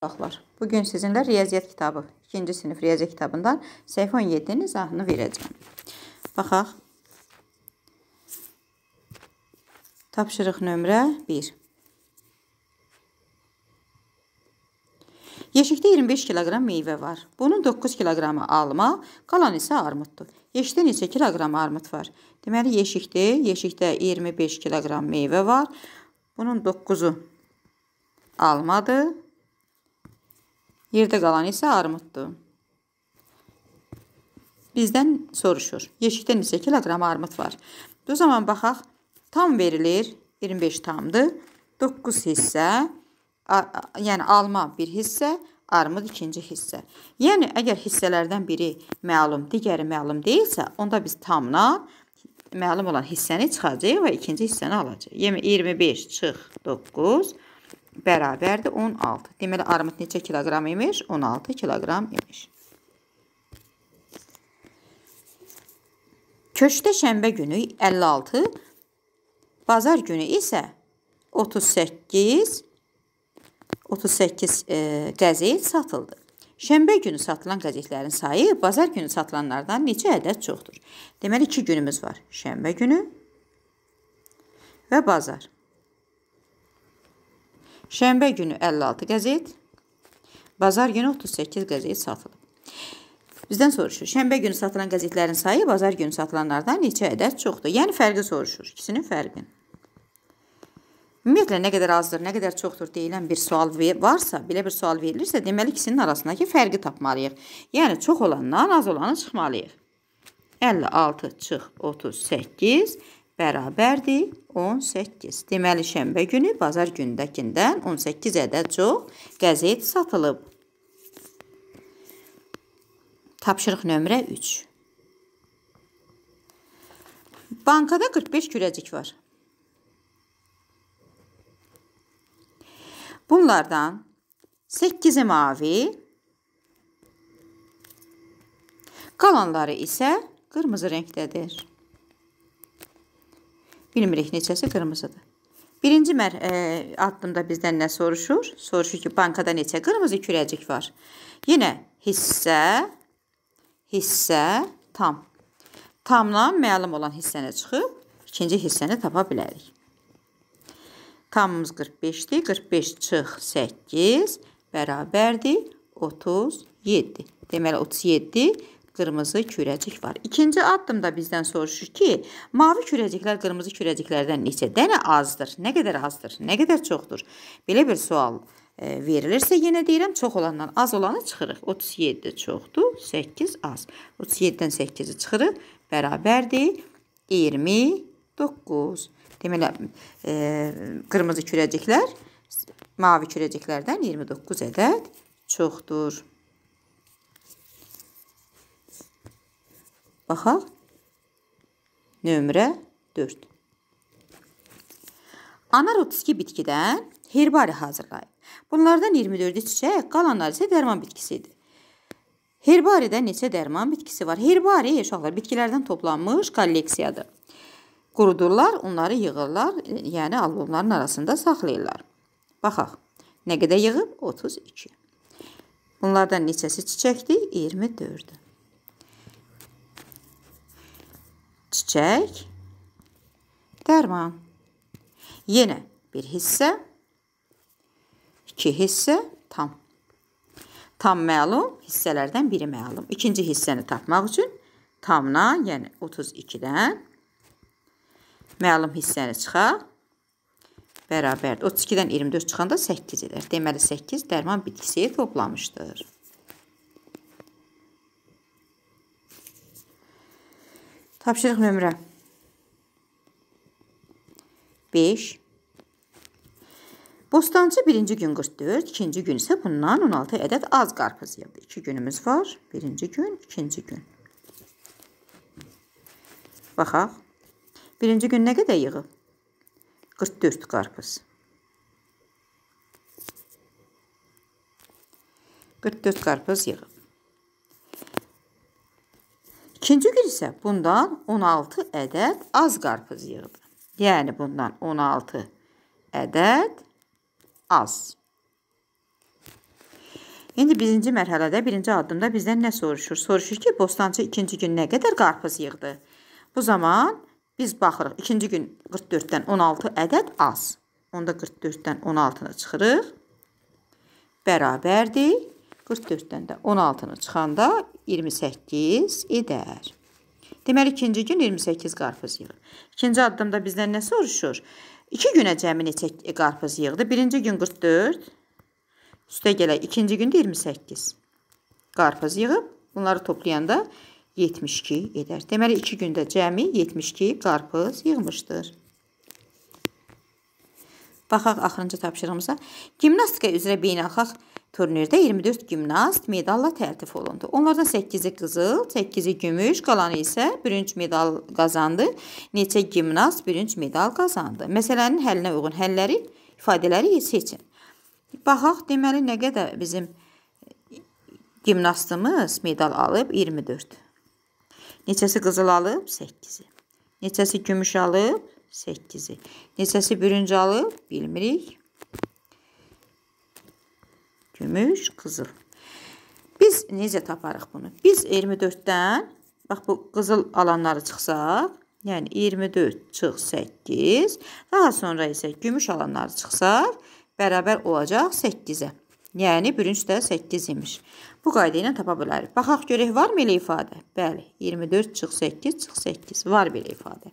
Uşaqlar, bugün sizinlə riyaziyyat kitabı, 2-ci sinif riyaziyyat kitabından səhifə 17-nin izahını verəcəm. Baxaq. Tapşırıq nömrə 1. Yeşikdə 25 kiloqram meyvə var. Bunun 9 kiloqramı alma, qalan isə armuddur. Yeşikdə neçə kiloqram armud var? Deməli, yeşikdə, yeşikdə 25 kiloqram meyvə var. Bunun 9-u almadır. Yerdə qalan isə armuddur. Bizdən soruşur. Yeşikdə neçə kiloqram armud var? O zaman baxaq. Tam verilir. 25 tamdır. 9 hissə, yəni alma bir hissə, armud ikinci hissə. Yəni əgər hissələrdən biri məlum, digəri məlum deyilsə, onda biz tamla məlum olan hissəni çıxacağıq və ikinci hissəni alacağıq. Yəni 25 çıx 9 bərabərdir 16. Deməli, armud neçə kiloqram imiş? 16 kiloqram imiş. Köşkdə şənbə günü 56, bazar günü isə 38, 38 e, qəzet satıldı. Şənbə günü satılan qəzetlərin sayı bazar günü satılanlardan neçə ədəd çoxdur? Deməli, 2 günümüz var. Şənbə günü və bazar. Şənbə günü 56 qəzet, bazar günü 38 qəzet satılıb. Bizdən soruşur. Şənbə günü satılan qəzetlərin sayı bazar günü satılanlardan neçə ədəd çoxdur? Yəni fərqi soruşur. İkisinin fərqini. Ümumiyyətlə nə qədər azdır, nə qədər çoxdur deyilən bir sual varsa, belə bir sual verilirsə, deməli ikisinin arasındakı fərqi tapmalıyıq. Yəni çox olandan az olanı çıxmalıyıq. 56 çıx 38 bərabərdir 18. Deməli, şəmbə günü bazar gündəkindən 18 ədəd çox qəzet satılıb. Tapşırıq nömrə 3. Bankada 45 kürəcik var. Bunlardan 8-i mavi, qalanları isə qırmızı rəngdədir. Bilmirik neçəsi qırmızıdır. Birinci mər e, addımda bizdən nə soruşur? Soruşur ki, bankada neçə qırmızı kürəcik var? Yenə hissə, hissə, tam. Tamla məlum olan hissənə çıxıb ikinci hissəni tapa bilərik. Tamımız 45-dir. 45 çıx 8 bərabərdir 37. Deməli 37 qırmızı kürəcik var. İkinci addımda bizdən soruşur ki, mavi kürəciklər qırmızı kürəciklərdən neçə dənə azdır? Nə qədər azdır? Nə qədər çoxdur? Belə bir sual e, verilirsə, yenə deyirəm, çox olandan az olanı çıxırıq. 37 çoxdur, 8 az. 37-dən 8-i çıxırıq, bərabərdir 29. Deməli, e, qırmızı kürəciklər mavi kürəciklərdən 29 ədəd çoxdur. Baxaq. Nömrə 4. Anar 32 bitkidən herbari hazırlayın. Bunlardan 24-ü çiçək, qalanlar isə dərman bitkisidir. Herbaridə neçə dərman bitkisi var? Herbari uşaqlar bitkilərdən toplanmış kolleksiyadır. Qurudurlar, onları yığırlar, yəni albomların arasında saxlayırlar. Baxaq. Nə qədər yığıb? 32. Bunlardan neçəsi çiçəkdir? 24-dür. çiçək, dərman. Yenə bir hissə, iki hissə, tam. Tam məlum hissələrdən biri məlum. İkinci hissəni tapmaq üçün tamdan, yəni 32-dən məlum hissəni çıxaq. Bərabərdir. 32-dən 24 çıxanda 8 edər. Deməli 8 dərman bitkisi toplamışdır. Tapşırıq nömrə 5 Bostancı birinci gün 44, ikinci gün isə bundan 16 ədəd az qarpız yığdı. 2 günümüz var. Birinci gün, ikinci gün. Baxaq. Birinci gün nə qədər yığıb? 44 qarpız. 44 qarpız yığıb. İkinci gün isə bundan 16 ədəd az qarpız yığdı. Yəni bundan 16 ədəd az. İndi birinci mərhələdə, birinci addımda bizdən nə soruşur? Soruşur ki, bostançı ikinci gün nə qədər qarpız yığdı? Bu zaman biz baxırıq, ikinci gün 44-dən 16 ədəd az. Onda 44-dən 16-nı çıxırıq. Bərabərdir. 44-dən də 16-nı çıxanda 28 edər. Deməli, ikinci gün 28 qarpız yığır. İkinci addımda bizdən nə soruşur? 2 günə cəmi neçə qarpız yığdı? Birinci gün 44, üstə gələk, ikinci gündə 28 qarpız yığıb, bunları toplayanda 72 edər. Deməli, 2 gündə cəmi 72 qarpız yığmışdır. Baxaq axırıncı tapşırığımıza. Gimnastika üzrə beynəlxalq qarpız Turnirdə 24 gimnast medalla təltif olundu. Onlardan 8-i qızıl, 8-i gümüş, qalanı isə bürünc medal qazandı. Neçə gimnast bürünc medal qazandı. Məsələnin həllinə uyğun həlləri, ifadələri seçin. Baxaq, deməli nə qədər bizim gimnastımız medal alıb 24. Neçəsi qızıl alıb? 8-i. Neçəsi gümüş alıb? 8-i. Neçəsi bürünc alıb? Bilmirik. Gümüş, qızıl. Biz necə taparıq bunu? Biz 24-dən, bax bu qızıl alanları çıxsaq, yəni 24 çıx 8, daha sonra isə gümüş alanları çıxsaq, bərabər olacaq 8-ə. Yəni, bürünc də 8 imiş. Bu qayda ilə tapa bilərik. Baxaq görək, var belə ifadə? Bəli, 24 çıx 8, çıx 8. Var belə ifadə.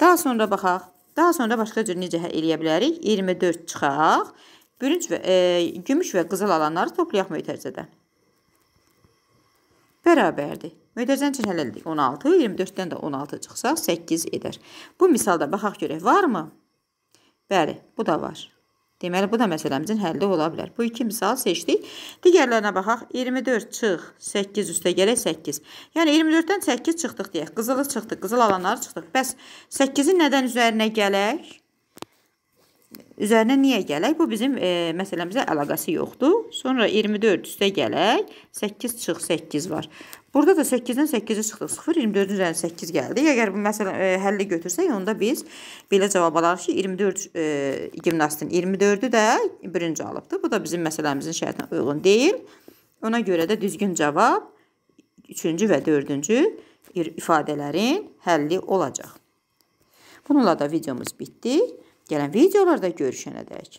Daha sonra baxaq. Daha sonra başqa cür necə hə- eləyə bilərik? 24 çıxaq. Bürünc və e, gümüş və qızıl alanları toplayaq mötərizədə. Bərabərdir. Mötərizənin üçün hələlik 16, 24-dən də 16 çıxsa 8 edər. Bu misalda baxaq görək, varmı? Bəli, bu da var. Deməli, bu da məsələmizin həlli ola bilər. Bu iki misal seçdik. Digərlərinə baxaq. 24 çıx, 8 üstə gələk 8. Yəni, 24-dən 8 çıxdıq deyək. Qızılı çıxdıq, qızıl alanları çıxdıq. Bəs 8-in nədən üzərinə gələk? Üzərinə niyə gələk? Bu bizim e, məsələmizə əlaqəsi yoxdur. Sonra 24 üstə gələk. 8 çıx, 8 var. Burada da 8-dən 8-i çıxdıq. 0, 24-ün üzərinə 8 gəldi. Əgər bu məsələ e, həlli götürsək, onda biz belə cavab alarıq ki, 24 e, gimnastin 24-ü də birinci alıbdır. Bu da bizim məsələmizin şərtinə uyğun deyil. Ona görə də düzgün cavab 3-cü və 4-cü ifadələrin həlli olacaq. Bununla da videomuz bitdi. Gələn videolarda görüşənədək.